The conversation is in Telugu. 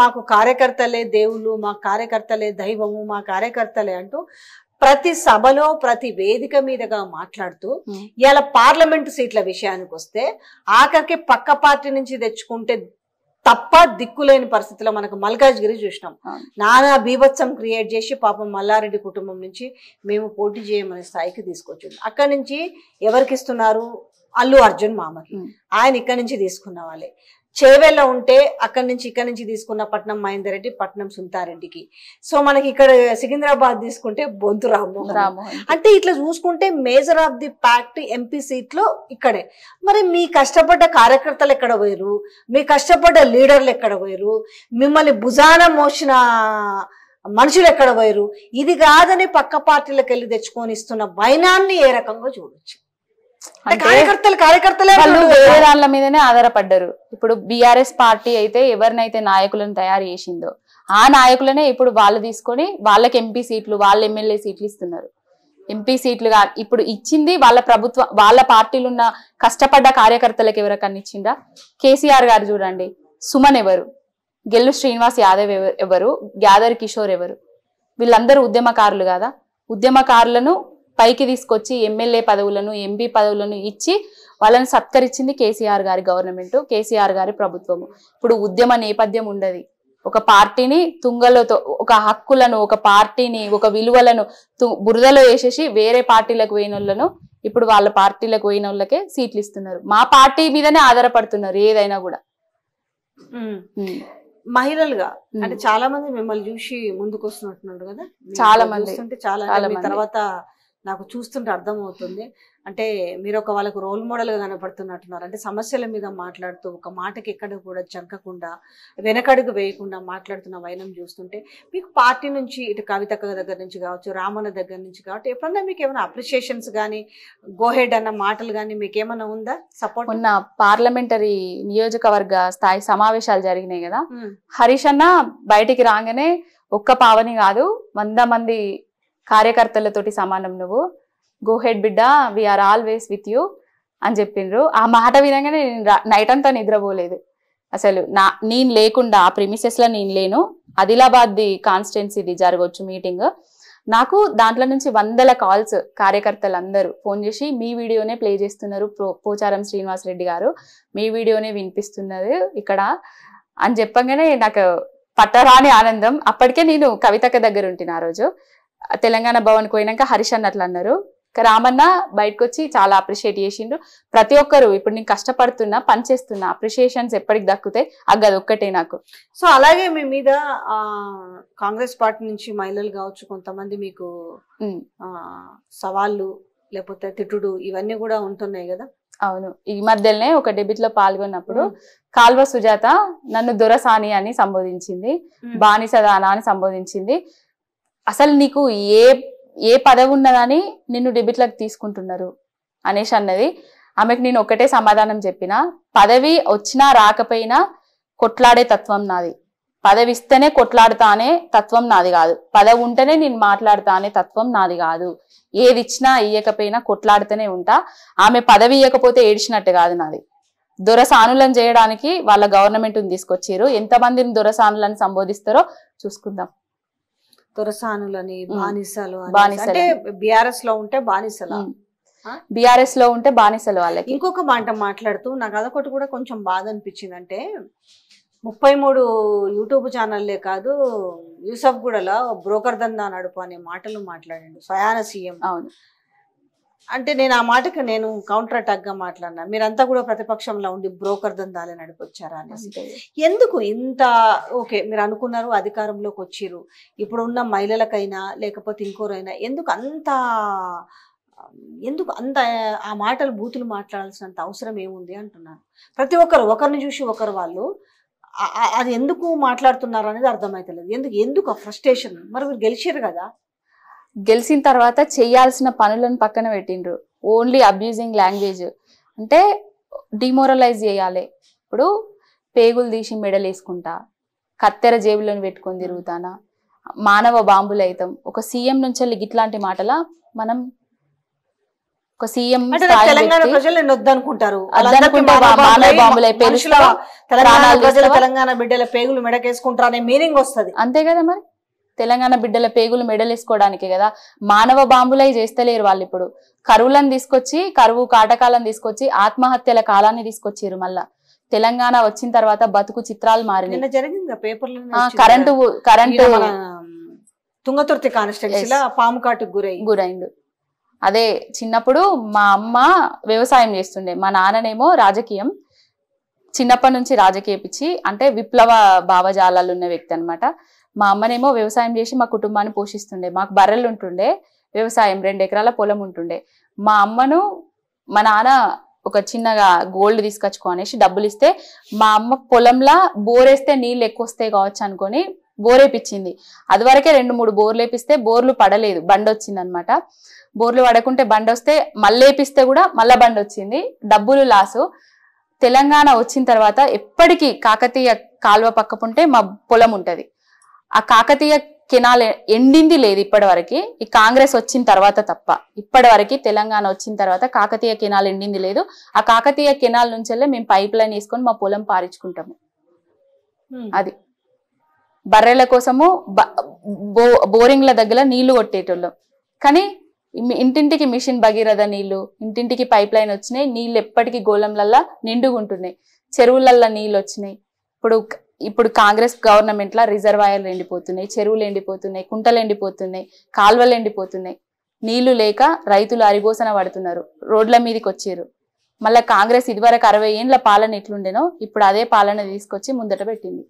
మాకు కార్యకర్తలే దేవుళ్ళు మా కార్యకర్తలే దైవము మా కార్యకర్తలే అంటూ ప్రతి సభలో ప్రతి వేదిక మీదగా మాట్లాడుతూ ఇలా పార్లమెంటు సీట్ల విషయానికి వస్తే ఆఖరికి పక్క పార్టీ నుంచి తెచ్చుకుంటే తప్ప దిక్కులేని పరిస్థితిలో మనకు మల్కాజ్గిరి చూసినాం నానా బీభత్సం క్రియేట్ చేసి పాపం మల్లారెడ్డి కుటుంబం నుంచి మేము పోటీ చేయమనే స్థాయికి తీసుకొచ్చింది అక్కడి నుంచి ఎవరికి ఇస్తున్నారు అల్లు అర్జున్ మామకి ఆయన ఇక్కడి నుంచి తీసుకున్న వాళ్ళే చేవేళ్ళ ఉంటే అక్కడి నుంచి ఇక్కడి నుంచి తీసుకున్న పట్నం మహేందర్రెడ్డి పట్నం సుంతారెడ్డికి సో మనకి ఇక్కడ సికింద్రాబాద్ తీసుకుంటే బొంతు రాము అంటే ఇట్లా చూసుకుంటే major of the pact MP seat లో ఇక్కడే మరి మీ కష్టపడ్డ కార్యకర్తలు ఎక్కడ పోయారు మీ కష్టపడ్డ లీడర్లు ఎక్కడ పోయారు మిమ్మల్ని భుజాన మోసిన మనుషులు ఎక్కడ పోయారు ఇది కాదని పక్క పార్టీలకు వెళ్ళి తెచ్చుకొని ఇస్తున్న వైనాన్ని ఏ రకంగా చూడొచ్చు కార్యకర్తలు కార్యకర్తలే వాళ్ళు వేరే దాని మీదనే ఆధారపడ్డారు ఇప్పుడు బిఆర్ఎస్ పార్టీ అయితే ఎవరినైతే నాయకులను తయారు చేసిందో ఆ నాయకులనే ఇప్పుడు వాళ్ళు తీసుకొని వాళ్ళకి ఎంపీ సీట్లు వాళ్ళ ఎమ్మెల్యే సీట్లు ఇస్తున్నారు ఎంపీ సీట్లు ఇప్పుడు ఇచ్చింది వాళ్ళ ప్రభుత్వ వాళ్ళ పార్టీలు ఉన్న కష్టపడ్డ కార్యకర్తలకు ఎవరికన్నా ఇచ్చిందా కేసీఆర్ గారు చూడండి సుమన్ ఎవరు గెల్లు శ్రీనివాస్ యాదవ్ ఎవరు గ్యాదర్ కిషోర్ ఎవరు వీళ్ళందరూ ఉద్యమకారులు కదా ఉద్యమకారులను పైకి తీసుకొచ్చి ఎమ్మెల్యే పదవులను ఎంపీ పదవులను ఇచ్చి వాళ్ళని సత్కరించింది కేసీఆర్ గారి గవర్నమెంట్ కేసీఆర్ గారి ప్రభుత్వము ఇప్పుడు ఉద్యమ నేపథ్యం ఉండదు ఒక పార్టీని తుంగలతో ఒక హక్కులను ఒక పార్టీని ఒక విలువలను బురదలో వేసేసి వేరే పార్టీలకు పోయిన ఇప్పుడు వాళ్ళ పార్టీలకు పోయిన వాళ్ళకే సీట్లు ఇస్తున్నారు మా పార్టీ మీదనే ఆధారపడుతున్నారు ఏదైనా కూడా మహిళలుగా అంటే చాలా మంది మిమ్మల్ని చూసి ముందుకు వస్తున్నట్టున్నారు కదా చాలా మంది చాలా తర్వాత నాకు చూస్తుంటే అర్థమవుతుంది అంటే మీరు ఒక వాళ్ళకు రోల్ మోడల్గా కనపడుతున్నట్టున్నారు అంటే సమస్యల మీద మాట్లాడుతూ ఒక మాటకి ఎక్కడ కూడా చంకకుండా వెనకడుగు వేయకుండా మాట్లాడుతున్న వైనం చూస్తుంటే మీకు పార్టీ నుంచి ఇటు కవిత దగ్గర నుంచి కావచ్చు రామన్న దగ్గర నుంచి కావచ్చు ఎప్పుడన్నా మీకు ఏమైనా అప్రిషియేషన్స్ కానీ గోహెడ్ అన్న మాటలు కానీ మీకు ఏమైనా ఉందా సపోర్ట్ ఉన్న పార్లమెంటరీ నియోజకవర్గ స్థాయి సమావేశాలు జరిగినాయి కదా హరీష్ అన్న బయటికి రాగానే ఒక్క పావని కాదు వంద మంది కార్యకర్తలతోటి సమానం నువ్వు గో హెడ్ బిడ్డ వీఆర్ ఆల్వేస్ విత్ యూ అని చెప్పిండ్రు ఆ మాట వినగానే నేను నైట్ అంతా నిద్రపోలేదు అసలు నా నేను లేకుండా ఆ ప్రిమిసెస్లో నేను లేను ఆదిలాబాద్ది కాన్స్టిట్యున్సీది జరగవచ్చు మీటింగ్ నాకు దాంట్లో నుంచి వందల కాల్స్ కార్యకర్తలందరూ ఫోన్ చేసి మీ వీడియోనే ప్లే చేస్తున్నారు పోచారం శ్రీనివాస్ రెడ్డి గారు మీ వీడియోనే వినిపిస్తున్నారు ఇక్కడ అని చెప్పగానే నాకు పట్టరాని ఆనందం అప్పటికే నేను కవితక దగ్గర ఉంటున్నా ఆ రోజు తెలంగాణ భవన్కి పోయినాక హరీష్ అన్న అట్లా అన్నారు రామన్న బయటకు వచ్చి చాలా అప్రిషియేట్ చేసిండు ప్రతి ఒక్కరు ఇప్పుడు నేను కష్టపడుతున్నా పని అప్రిషియేషన్స్ ఎప్పటికి దక్కుతాయి అది ఒక్కటే నాకు సో అలాగే మీ మీద కాంగ్రెస్ పార్టీ నుంచి మహిళలు కావచ్చు కొంతమంది మీకు సవాళ్ళు లేకపోతే తిట్టుడు ఇవన్నీ కూడా ఉంటున్నాయి కదా అవును ఈ మధ్యలోనే ఒక డెబిట్ లో పాల్గొన్నప్పుడు కాల్వ సుజాత నన్ను దొరసాని అని సంబోధించింది బానిసదానా అని సంబోధించింది అసలు నీకు ఏ ఏ పదవి ఉన్నదని నిన్ను డెబిట్లకు తీసుకుంటున్నారు అనేసి అన్నది ఆమెకు నేను ఒకటే సమాధానం చెప్పిన పదవి వచ్చినా రాకపోయినా కొట్లాడే తత్వం నాది పదవి ఇస్తేనే కొట్లాడుతానే తత్వం నాది కాదు పదవి ఉంటేనే నేను మాట్లాడుతానే తత్వం నాది కాదు ఏది ఇచ్చినా ఇయ్యకపోయినా కొట్లాడుతూనే ఉంటా ఆమె పదవి ఇయ్యకపోతే ఏడిచినట్టు కాదు నాది దురసానులను చేయడానికి వాళ్ళ గవర్నమెంట్ని తీసుకొచ్చారు ఎంతమందిని దురసానులను సంబోధిస్తారో చూసుకుందాం తొరసానులని బానిసలు అంటే బిఆర్ఎస్ లో ఉంటే బానిసలు బిఆర్ఎస్ లో ఉంటే బానిసలు వాళ్ళకి ఇంకొక మాట మాట్లాడుతూ నాకు అదొకటి కూడా కొంచెం బాధ అనిపించింది అంటే ముప్పై మూడు యూట్యూబ్ ఛానల్లే కాదు యూసఫ్ గూడలో బ్రోకర్ దందా నడుపు అనే మాటలు మాట్లాడండి స్వయాన సీఎం అవును అంటే నేను ఆ మాటకి నేను కౌంటర్ అటాక్ గా మాట్లాడినా మీరంతా కూడా ప్రతిపక్షంలో ఉండి బ్రోకర్ దందాలే నడిపొచ్చారా అనేసి ఎందుకు ఇంత ఓకే మీరు అనుకున్నారు అధికారంలోకి వచ్చిరు ఇప్పుడు ఉన్న మహిళలకైనా లేకపోతే ఇంకోరైనా ఎందుకు అంత ఎందుకు అంత ఆ మాటలు బూతులు మాట్లాడాల్సినంత అవసరం ఏముంది అంటున్నాను ప్రతి ఒక్కరు ఒకరిని చూసి ఒకరు వాళ్ళు అది ఎందుకు మాట్లాడుతున్నారు అనేది అర్థమవుతలేదు ఎందుకు ఎందుకు ఆ ఫ్రస్ట్రేషన్ మరి మీరు గెలిచారు కదా గెలిచిన తర్వాత చేయాల్సిన పనులను పక్కన పెట్టిండ్రు ఓన్లీ అబ్యూజింగ్ లాంగ్వేజ్ అంటే డిమోరలైజ్ చేయాలి ఇప్పుడు పేగులు తీసి మెడలేసుకుంటా కత్తెర జేబులను పెట్టుకొని తిరుగుతానా మానవ బాంబులు అవుతాం ఒక సీఎం నుంచి ఇట్లాంటి మాటల మనం ఒక సీఎం తెలంగాణ ప్రజలు తెలంగాణ బిడ్డల పేగులు మెడకేసుకుంటారు అనే మీనింగ్ వస్తుంది అంతే కదా మరి తెలంగాణ బిడ్డల పేగులు మెడలేసుకోవడానికే కదా మానవ బాంబులై చేస్తలేరు వాళ్ళు ఇప్పుడు కరువులను తీసుకొచ్చి కరువు కాటకాలను తీసుకొచ్చి ఆత్మహత్యల కాలాన్ని తీసుకొచ్చారు మళ్ళా తెలంగాణ వచ్చిన తర్వాత బతుకు చిత్రాలు మారినాయి కరెంటు కరెంటు తుంగతుర్తి పాము కాటుకు గురై గురైండు అదే చిన్నప్పుడు మా అమ్మ వ్యవసాయం చేస్తుండే మా నాన్ననేమో రాజకీయం చిన్నప్పటి నుంచి రాజకీయపిచ్చి అంటే విప్లవ భావజాలాలు ఉన్న వ్యక్తి అనమాట మా అమ్మనేమో వ్యవసాయం చేసి మా కుటుంబాన్ని పోషిస్తుండే మాకు బర్రెలు ఉంటుండే వ్యవసాయం రెండు ఎకరాల పొలం ఉంటుండే మా అమ్మను మా నాన్న ఒక చిన్నగా గోల్డ్ తీసుకొచ్చుకో అనేసి డబ్బులు ఇస్తే మా అమ్మ పొలంలో బోరేస్తే నీళ్ళు ఎక్కువ వస్తాయి కావచ్చు అనుకొని బోరేపిచ్చింది అదివరకే రెండు మూడు బోర్లు వేపిస్తే బోర్లు పడలేదు బండి వచ్చింది అనమాట బోర్లు పడకుంటే బండి వస్తే మళ్ళీ వేపిస్తే కూడా మళ్ళా బండి వచ్చింది డబ్బులు లాసు తెలంగాణ వచ్చిన తర్వాత ఎప్పటికీ కాకతీయ కాలువ పక్కపుంటే మా పొలం ఉంటుంది ఆ కాకతీయ కెనాల్ ఎండింది లేదు ఇప్పటి వరకు ఈ కాంగ్రెస్ వచ్చిన తర్వాత తప్ప ఇప్పటి వరకు తెలంగాణ వచ్చిన తర్వాత కాకతీయ కెనాల్ ఎండింది లేదు ఆ కాకతీయ కెనాల్ నుంచెల్లే మేము పైప్ లైన్ వేసుకొని మా పొలం పారించుకుంటాము అది బర్రెల కోసము బో బోరింగ్ల దగ్గర నీళ్లు కొట్టేటోళ్ళం కానీ ఇంటింటికి మిషన్ భగీరథ నీళ్లు ఇంటింటికి పైప్ లైన్ వచ్చినాయి నీళ్ళు ఎప్పటికీ గోళంలల్లా నిండుగుంటున్నాయి చెరువులల్లా నీళ్ళు వచ్చినాయి ఇప్పుడు ఇప్పుడు కాంగ్రెస్ గవర్నమెంట్లో రిజర్వాయర్లు ఎండిపోతున్నాయి చెరువులు ఎండిపోతున్నాయి కుంటలు ఎండిపోతున్నాయి కాల్వలు ఎండిపోతున్నాయి నీళ్లు లేక రైతులు అరిబోసన పడుతున్నారు రోడ్ల మీదకి వచ్చారు మళ్ళీ కాంగ్రెస్ ఇదివరకు అరవై ఏండ్ల పాలన ఎట్లుండేనో ఇప్పుడు అదే పాలన తీసుకొచ్చి ముందట పెట్టింది